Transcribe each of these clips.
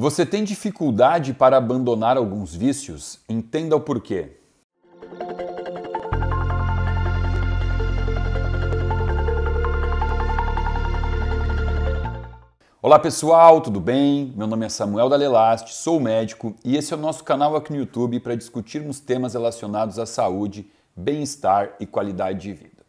Você tem dificuldade para abandonar alguns vícios? Entenda o porquê. Olá pessoal, tudo bem? Meu nome é Samuel Dalelaste, sou médico e esse é o nosso canal aqui no YouTube para discutirmos temas relacionados à saúde, bem-estar e qualidade de vida.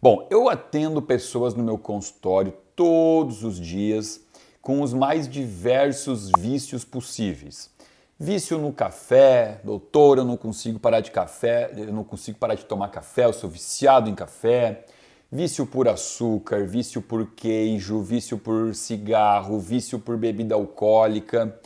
Bom, eu atendo pessoas no meu consultório todos os dias com os mais diversos vícios possíveis. Vício no café, doutor, eu não consigo parar de café, eu não consigo parar de tomar café, eu sou viciado em café. Vício por açúcar, vício por queijo, vício por cigarro, vício por bebida alcoólica.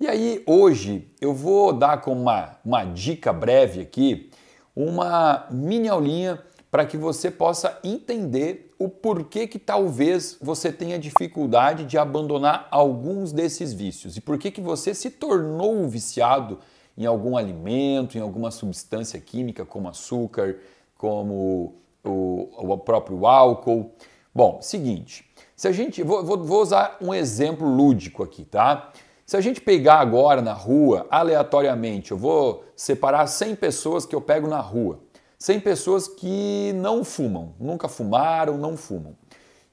E aí, hoje, eu vou dar como uma, uma dica breve aqui, uma mini aulinha para que você possa entender o porquê que talvez você tenha dificuldade de abandonar alguns desses vícios e por que que você se tornou viciado em algum alimento, em alguma substância química como açúcar, como o, o próprio álcool. Bom, seguinte, se a gente. Vou, vou, usar um exemplo lúdico aqui, tá? Se a gente pegar agora na rua, aleatoriamente, eu vou separar 100 pessoas que eu pego na rua. 100 pessoas que não fumam, nunca fumaram, não fumam.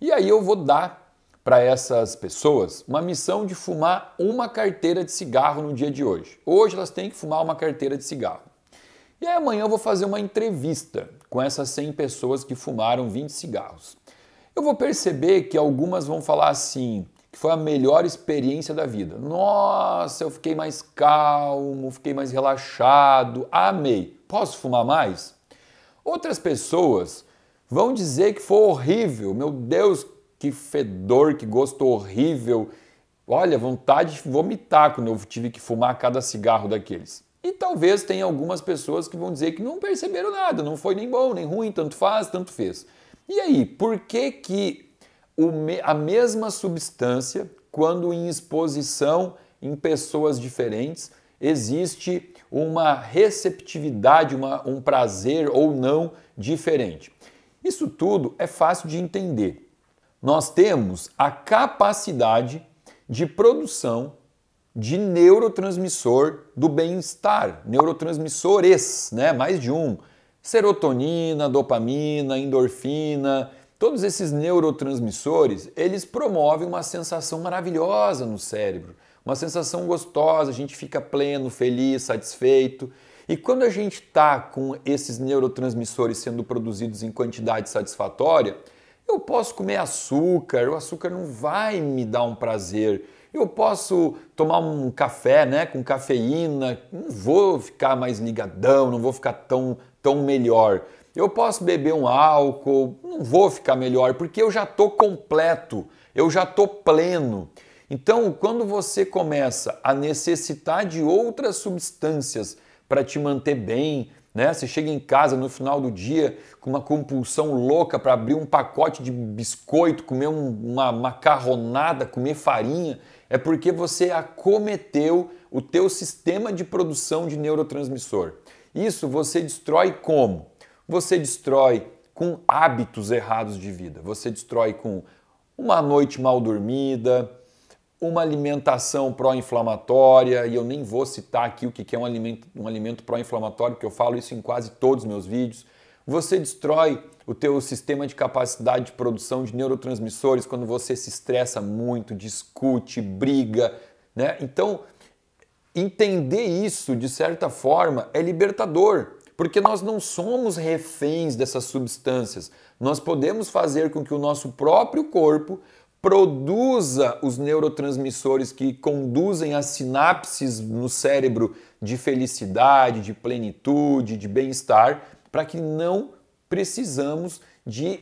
E aí eu vou dar para essas pessoas uma missão de fumar uma carteira de cigarro no dia de hoje. Hoje elas têm que fumar uma carteira de cigarro. E aí amanhã eu vou fazer uma entrevista com essas 100 pessoas que fumaram 20 cigarros. Eu vou perceber que algumas vão falar assim, que foi a melhor experiência da vida. Nossa, eu fiquei mais calmo, fiquei mais relaxado, amei. Posso fumar mais? Outras pessoas vão dizer que foi horrível, meu Deus, que fedor, que gosto horrível. Olha, vontade de vomitar quando eu tive que fumar cada cigarro daqueles. E talvez tenha algumas pessoas que vão dizer que não perceberam nada, não foi nem bom, nem ruim, tanto faz, tanto fez. E aí, por que que a mesma substância, quando em exposição em pessoas diferentes, existe uma receptividade, uma, um prazer ou não diferente. Isso tudo é fácil de entender. Nós temos a capacidade de produção de neurotransmissor do bem-estar, neurotransmissores, né? Mais de um. Serotonina, dopamina, endorfina, todos esses neurotransmissores, eles promovem uma sensação maravilhosa no cérebro, uma sensação gostosa, a gente fica pleno, feliz, satisfeito. E quando a gente está com esses neurotransmissores sendo produzidos em quantidade satisfatória, eu posso comer açúcar, o açúcar não vai me dar um prazer. Eu posso tomar um café né, com cafeína, não vou ficar mais ligadão, não vou ficar tão, tão melhor. Eu posso beber um álcool, não vou ficar melhor, porque eu já estou completo, eu já estou pleno. Então, quando você começa a necessitar de outras substâncias para te manter bem, né? Você chega em casa no final do dia com uma compulsão louca para abrir um pacote de biscoito, comer uma macarronada, comer farinha, é porque você acometeu o teu sistema de produção de neurotransmissor. Isso você destrói como? Você destrói com hábitos errados de vida. Você destrói com uma noite mal dormida, uma alimentação pró-inflamatória, e eu nem vou citar aqui o que é um alimento, um alimento pró-inflamatório, porque eu falo isso em quase todos os meus vídeos. Você destrói o teu sistema de capacidade de produção de neurotransmissores quando você se estressa muito, discute, briga, né? Então, entender isso de certa forma é libertador, porque nós não somos reféns dessas substâncias. Nós podemos fazer com que o nosso próprio corpo produza os neurotransmissores que conduzem as sinapses no cérebro de felicidade, de plenitude, de bem-estar, para que não precisamos de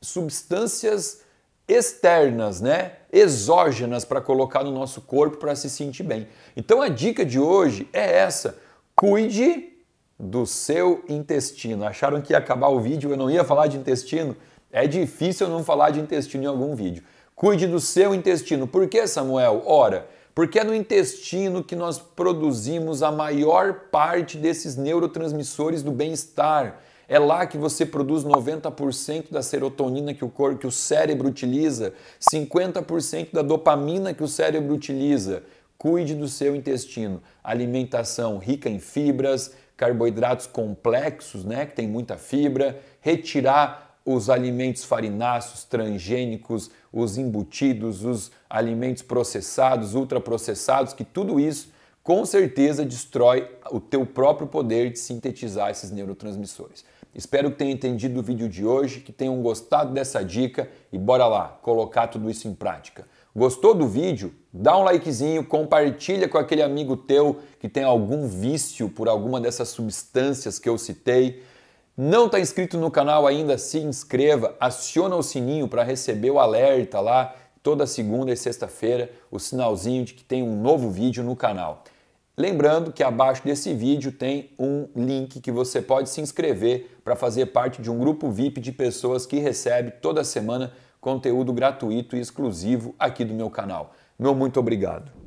substâncias externas, né? Exógenas para colocar no nosso corpo para se sentir bem. Então a dica de hoje é essa: cuide do seu intestino. Acharam que ia acabar o vídeo, eu não ia falar de intestino? É difícil não falar de intestino em algum vídeo. Cuide do seu intestino. Por que, Samuel? Ora, porque é no intestino que nós produzimos a maior parte desses neurotransmissores do bem-estar. É lá que você produz 90% da serotonina que o corpo, que o cérebro utiliza, 50% da dopamina que o cérebro utiliza. Cuide do seu intestino. Alimentação rica em fibras, carboidratos complexos, né, que tem muita fibra, retirar os alimentos farináceos, transgênicos, os embutidos, os alimentos processados, ultraprocessados, que tudo isso com certeza destrói o teu próprio poder de sintetizar esses neurotransmissores. Espero que tenham entendido o vídeo de hoje, que tenham gostado dessa dica e bora lá colocar tudo isso em prática. Gostou do vídeo? Dá um likezinho, compartilha com aquele amigo teu que tem algum vício por alguma dessas substâncias que eu citei. Não está inscrito no canal ainda? Se inscreva, aciona o sininho para receber o alerta lá toda segunda e sexta-feira, o sinalzinho de que tem um novo vídeo no canal. Lembrando que abaixo desse vídeo tem um link que você pode se inscrever para fazer parte de um grupo VIP de pessoas que recebe toda semana conteúdo gratuito e exclusivo aqui do meu canal. Meu muito obrigado.